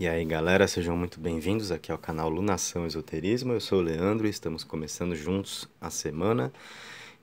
E aí galera, sejam muito bem-vindos aqui ao canal Lunação Esoterismo. Eu sou o Leandro e estamos começando juntos a semana.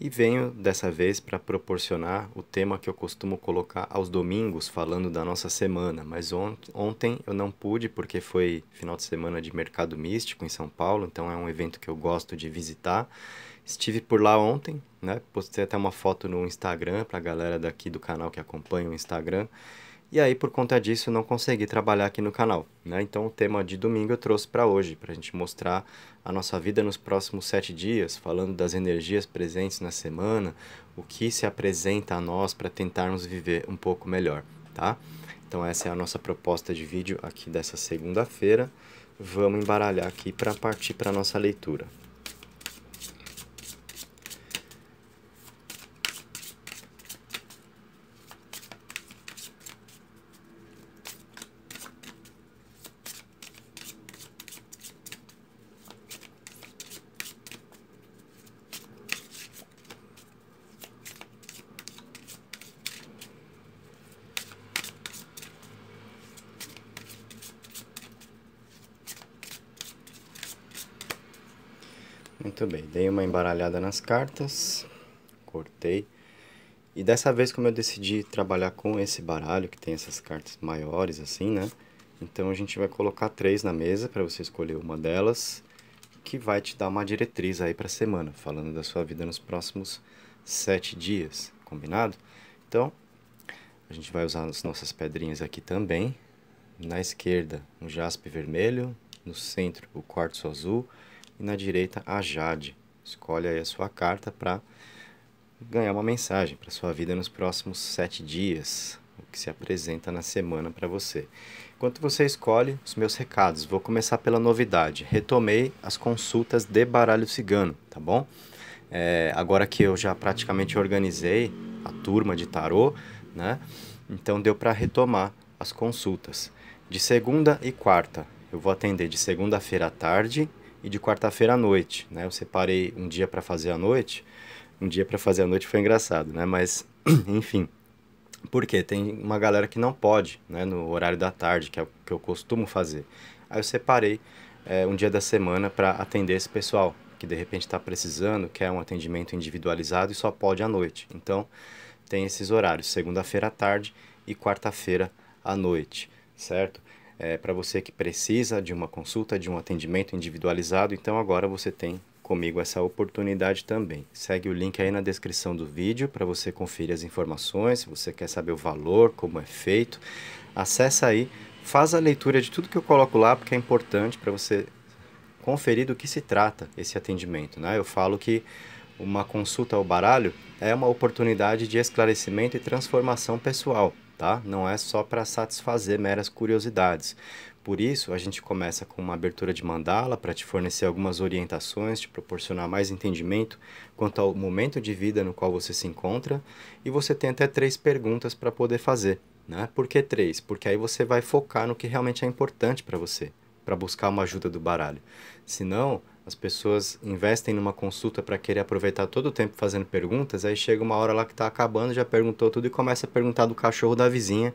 E venho dessa vez para proporcionar o tema que eu costumo colocar aos domingos, falando da nossa semana. Mas ontem eu não pude porque foi final de semana de Mercado Místico em São Paulo, então é um evento que eu gosto de visitar. Estive por lá ontem, né? Postei até uma foto no Instagram para a galera daqui do canal que acompanha o Instagram. E aí, por conta disso, não consegui trabalhar aqui no canal. Né? Então, o tema de domingo eu trouxe para hoje, para a gente mostrar a nossa vida nos próximos sete dias, falando das energias presentes na semana, o que se apresenta a nós para tentarmos viver um pouco melhor, tá? Então, essa é a nossa proposta de vídeo aqui dessa segunda-feira. Vamos embaralhar aqui para partir para a nossa leitura. Muito bem, dei uma embaralhada nas cartas, cortei. E dessa vez, como eu decidi trabalhar com esse baralho, que tem essas cartas maiores assim, né? Então a gente vai colocar três na mesa para você escolher uma delas, que vai te dar uma diretriz aí para a semana, falando da sua vida nos próximos sete dias, combinado? Então, a gente vai usar as nossas pedrinhas aqui também. Na esquerda, um jaspe vermelho, no centro, o quartzo azul e na direita a Jade. Escolhe aí a sua carta para ganhar uma mensagem para sua vida nos próximos sete dias, o que se apresenta na semana para você. Enquanto você escolhe os meus recados, vou começar pela novidade. Retomei as consultas de baralho cigano, tá bom? É, agora que eu já praticamente organizei a turma de tarô, né? Então deu para retomar as consultas. De segunda e quarta, eu vou atender de segunda-feira à tarde e de quarta-feira à noite, né? Eu separei um dia para fazer à noite, um dia para fazer à noite foi engraçado, né? Mas, enfim. Porque tem uma galera que não pode, né? No horário da tarde, que é o que eu costumo fazer. Aí eu separei é, um dia da semana para atender esse pessoal que de repente está precisando, quer um atendimento individualizado e só pode à noite. Então, tem esses horários, segunda-feira à tarde e quarta-feira à noite, certo? é, para você que precisa de uma consulta, de um atendimento individualizado. Então agora você tem comigo essa oportunidade também. Segue o link aí na descrição do vídeo para você conferir as informações, se você quer saber o valor, como é feito. Acesse aí, faz a leitura de tudo que eu coloco lá, porque é importante para você conferir do que se trata esse atendimento. Né? Eu falo que uma consulta ao baralho é uma oportunidade de esclarecimento e transformação pessoal tá? Não é só para satisfazer meras curiosidades. Por isso, a gente começa com uma abertura de mandala para te fornecer algumas orientações, te proporcionar mais entendimento quanto ao momento de vida no qual você se encontra. E você tem até três perguntas para poder fazer. Né? Por que três? Porque aí você vai focar no que realmente é importante para você, para buscar uma ajuda do baralho. Se não, as pessoas investem numa consulta para querer aproveitar todo o tempo fazendo perguntas, aí chega uma hora lá que está acabando, já perguntou tudo e começa a perguntar do cachorro da vizinha,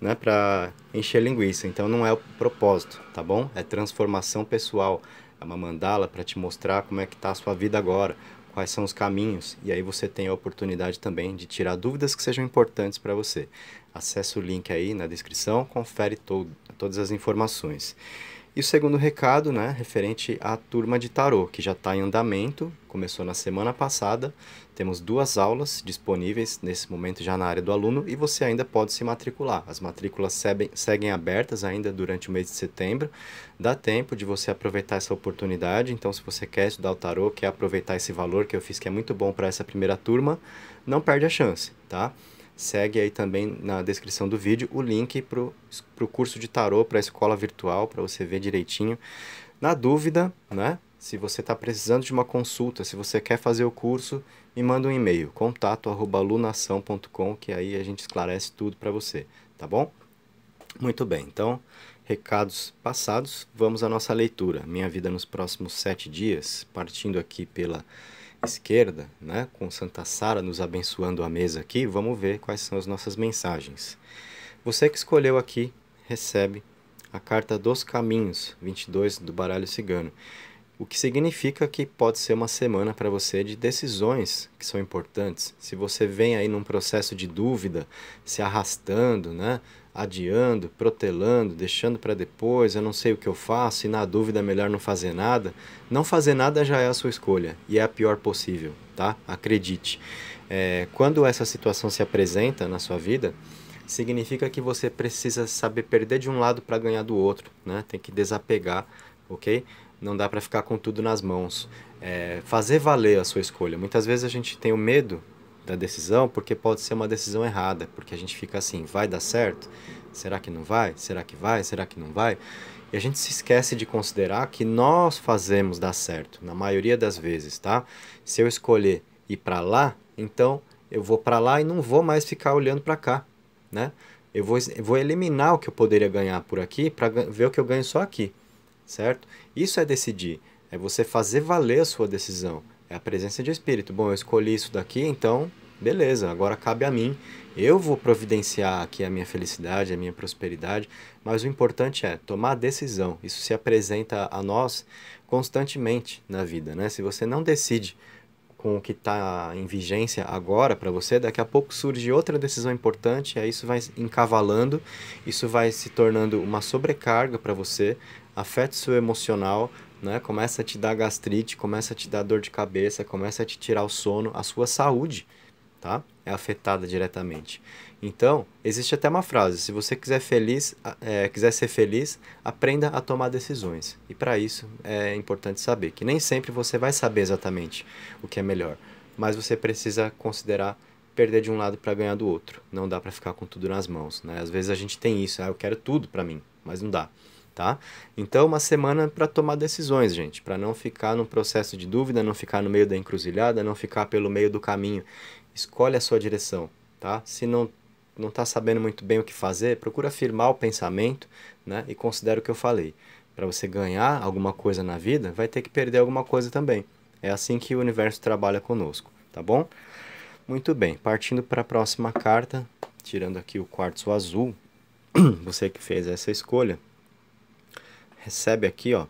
né, para encher linguiça. Então não é o propósito, tá bom? É transformação pessoal, é uma mandala para te mostrar como é que está a sua vida agora, quais são os caminhos, e aí você tem a oportunidade também de tirar dúvidas que sejam importantes para você. Acesse o link aí na descrição, confere to todas as informações. E o segundo recado, né, referente à turma de tarô, que já está em andamento, começou na semana passada. Temos duas aulas disponíveis nesse momento já na área do aluno e você ainda pode se matricular. As matrículas seguem, seguem abertas ainda durante o mês de setembro. Dá tempo de você aproveitar essa oportunidade. Então, se você quer estudar o tarô, quer aproveitar esse valor que eu fiz, que é muito bom para essa primeira turma, não perde a chance, tá? Segue aí também na descrição do vídeo o link para o curso de tarô, para a escola virtual, para você ver direitinho. Na dúvida, né? Se você está precisando de uma consulta, se você quer fazer o curso, me manda um e-mail, contato.lunação.com, que aí a gente esclarece tudo para você, tá bom? Muito bem, então, recados passados, vamos à nossa leitura. Minha vida nos próximos sete dias, partindo aqui pela esquerda, né, com Santa Sara nos abençoando a mesa aqui, vamos ver quais são as nossas mensagens. Você que escolheu aqui recebe a carta dos caminhos 22 do baralho cigano, o que significa que pode ser uma semana para você de decisões que são importantes. Se você vem aí num processo de dúvida, se arrastando, né, adiando, protelando, deixando para depois, eu não sei o que eu faço e na dúvida é melhor não fazer nada, não fazer nada já é a sua escolha e é a pior possível, tá? Acredite. É, quando essa situação se apresenta na sua vida, significa que você precisa saber perder de um lado para ganhar do outro, né? Tem que desapegar, ok? Não dá para ficar com tudo nas mãos. É, fazer valer a sua escolha. Muitas vezes a gente tem o medo da decisão, porque pode ser uma decisão errada, porque a gente fica assim, vai dar certo? Será que não vai? Será que vai? Será que não vai? E a gente se esquece de considerar que nós fazemos dar certo, na maioria das vezes, tá? Se eu escolher ir para lá, então eu vou para lá e não vou mais ficar olhando para cá, né? Eu vou, eu vou eliminar o que eu poderia ganhar por aqui para ver o que eu ganho só aqui, certo? Isso é decidir, é você fazer valer a sua decisão, é a presença de espírito. Bom, eu escolhi isso daqui, então beleza, agora cabe a mim. Eu vou providenciar aqui a minha felicidade, a minha prosperidade, mas o importante é tomar a decisão. Isso se apresenta a nós constantemente na vida, né? Se você não decide com o que está em vigência agora para você, daqui a pouco surge outra decisão importante, aí isso vai encavalando, isso vai se tornando uma sobrecarga para você, afeta seu emocional, né? Começa a te dar gastrite, começa a te dar dor de cabeça, começa a te tirar o sono, a sua saúde, tá? É afetada diretamente. Então, existe até uma frase: se você quiser feliz, é, quiser ser feliz, aprenda a tomar decisões. E para isso é importante saber que nem sempre você vai saber exatamente o que é melhor, mas você precisa considerar perder de um lado para ganhar do outro. Não dá para ficar com tudo nas mãos, né? Às vezes a gente tem isso, ah, eu quero tudo para mim, mas não dá tá? Então, uma semana para tomar decisões, gente, para não ficar num processo de dúvida, não ficar no meio da encruzilhada, não ficar pelo meio do caminho. Escolhe a sua direção, tá? Se não não está sabendo muito bem o que fazer, procura afirmar o pensamento, né? E considera o que eu falei. Para você ganhar alguma coisa na vida, vai ter que perder alguma coisa também. É assim que o universo trabalha conosco, tá bom? Muito bem, partindo para a próxima carta, tirando aqui o quartzo azul, você que fez essa escolha, recebe aqui, ó, a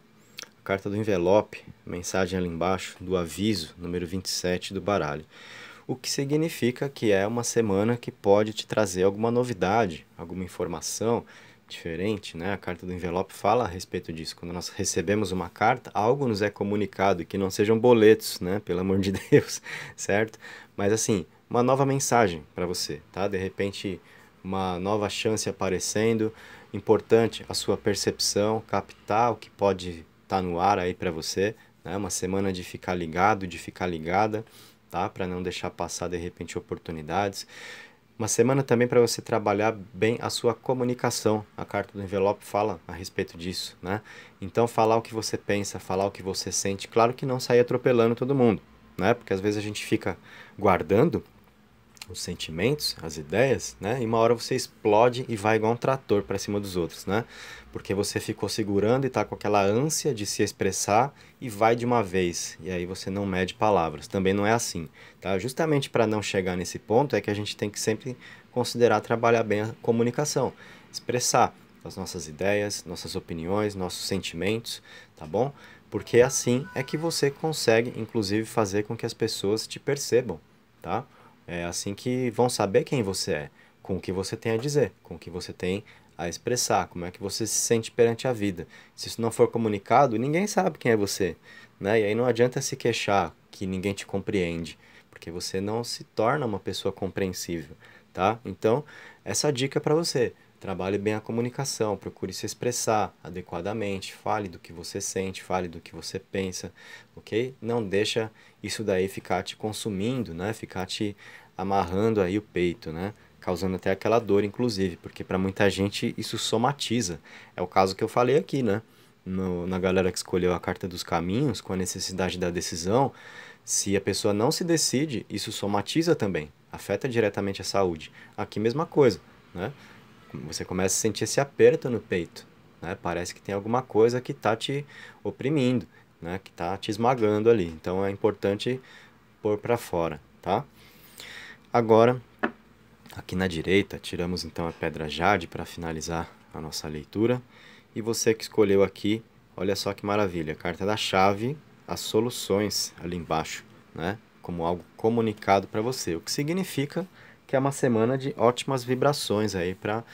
carta do envelope, mensagem ali embaixo, do aviso, número 27 do baralho. O que significa que é uma semana que pode te trazer alguma novidade, alguma informação, diferente, né? A carta do envelope fala a respeito disso. Quando nós recebemos uma carta, algo nos é comunicado, que não sejam boletos, né? Pelo amor de Deus, certo? Mas assim, uma nova mensagem para você, tá? De repente, uma nova chance aparecendo, importante a sua percepção, captar o que pode estar tá no ar aí para você, né? Uma semana de ficar ligado, de ficar ligada, tá? Para não deixar passar de repente oportunidades. Uma semana também para você trabalhar bem a sua comunicação. A carta do envelope fala a respeito disso, né? Então falar o que você pensa, falar o que você sente, claro que não sair atropelando todo mundo, né? Porque às vezes a gente fica guardando os sentimentos, as ideias, né? E uma hora você explode e vai igual um trator para cima dos outros, né? Porque você ficou segurando e tá com aquela ânsia de se expressar e vai de uma vez. E aí você não mede palavras. Também não é assim, tá? Justamente para não chegar nesse ponto é que a gente tem que sempre considerar trabalhar bem a comunicação, expressar as nossas ideias, nossas opiniões, nossos sentimentos, tá bom? Porque assim é que você consegue inclusive fazer com que as pessoas te percebam, tá? É assim que vão saber quem você é, com o que você tem a dizer, com o que você tem a expressar, como é que você se sente perante a vida. Se isso não for comunicado, ninguém sabe quem é você, né? E aí não adianta se queixar que ninguém te compreende, porque você não se torna uma pessoa compreensível, tá? Então, essa dica é para você. Trabalhe bem a comunicação, procure se expressar adequadamente, fale do que você sente, fale do que você pensa, ok? Não deixa isso daí ficar te consumindo, né? Ficar te amarrando aí o peito, né? Causando até aquela dor, inclusive, porque para muita gente isso somatiza. É o caso que eu falei aqui, né? No, na galera que escolheu a carta dos caminhos, com a necessidade da decisão, se a pessoa não se decide, isso somatiza também, afeta diretamente a saúde. Aqui mesma coisa, né? você começa a sentir esse aperto no peito, né? Parece que tem alguma coisa que está te oprimindo, né? Que está te esmagando ali. Então é importante pôr para fora, tá? Agora, aqui na direita, tiramos então a pedra jade para finalizar a nossa leitura. E você que escolheu aqui, olha só que maravilha, carta da chave, as soluções ali embaixo, né? Como algo comunicado para você, o que significa que é uma semana de ótimas vibrações aí para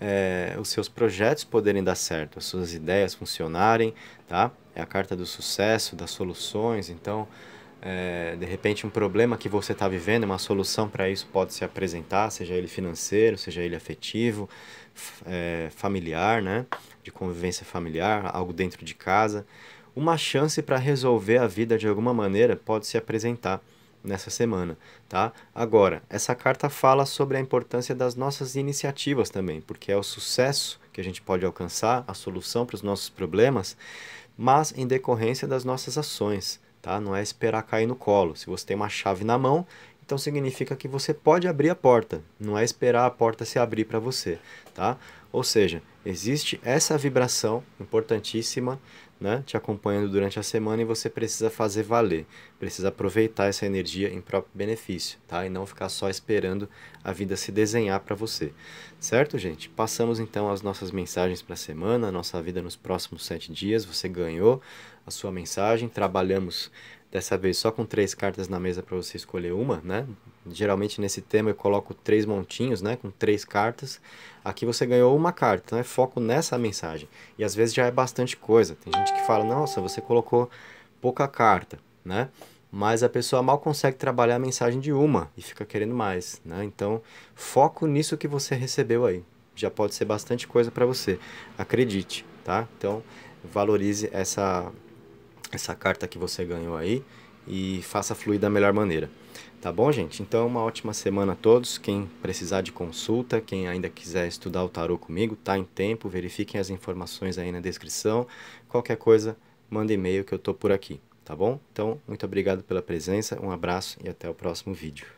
é, os seus projetos poderem dar certo, as suas ideias funcionarem, tá? É a carta do sucesso, das soluções, então... É, de repente um problema que você está vivendo, uma solução para isso pode se apresentar, seja ele financeiro, seja ele afetivo, é, familiar, né? De convivência familiar, algo dentro de casa. Uma chance para resolver a vida de alguma maneira pode se apresentar nessa semana, tá? Agora, essa carta fala sobre a importância das nossas iniciativas também, porque é o sucesso que a gente pode alcançar, a solução para os nossos problemas, mas em decorrência das nossas ações, tá? Não é esperar cair no colo. Se você tem uma chave na mão, então significa que você pode abrir a porta, não é esperar a porta se abrir para você, tá? Ou seja, existe essa vibração importantíssima né, te acompanhando durante a semana e você precisa fazer valer, precisa aproveitar essa energia em próprio benefício, tá? E não ficar só esperando a vida se desenhar para você, certo, gente? Passamos então as nossas mensagens para a semana, a nossa vida nos próximos sete dias. Você ganhou a sua mensagem, trabalhamos dessa vez só com três cartas na mesa para você escolher uma, né? Geralmente nesse tema eu coloco três montinhos, né, com três cartas. Aqui você ganhou uma carta, então é foco nessa mensagem. E às vezes já é bastante coisa. Tem gente que fala: "Nossa, você colocou pouca carta", né? Mas a pessoa mal consegue trabalhar a mensagem de uma e fica querendo mais, né? Então, foco nisso que você recebeu aí. Já pode ser bastante coisa para você. Acredite, tá? Então, valorize essa essa carta que você ganhou aí e faça fluir da melhor maneira. Tá bom, gente? Então, uma ótima semana a todos. Quem precisar de consulta, quem ainda quiser estudar o tarô comigo, tá em tempo. Verifiquem as informações aí na descrição. Qualquer coisa, manda e-mail que eu tô por aqui, tá bom? Então, muito obrigado pela presença, um abraço e até o próximo vídeo.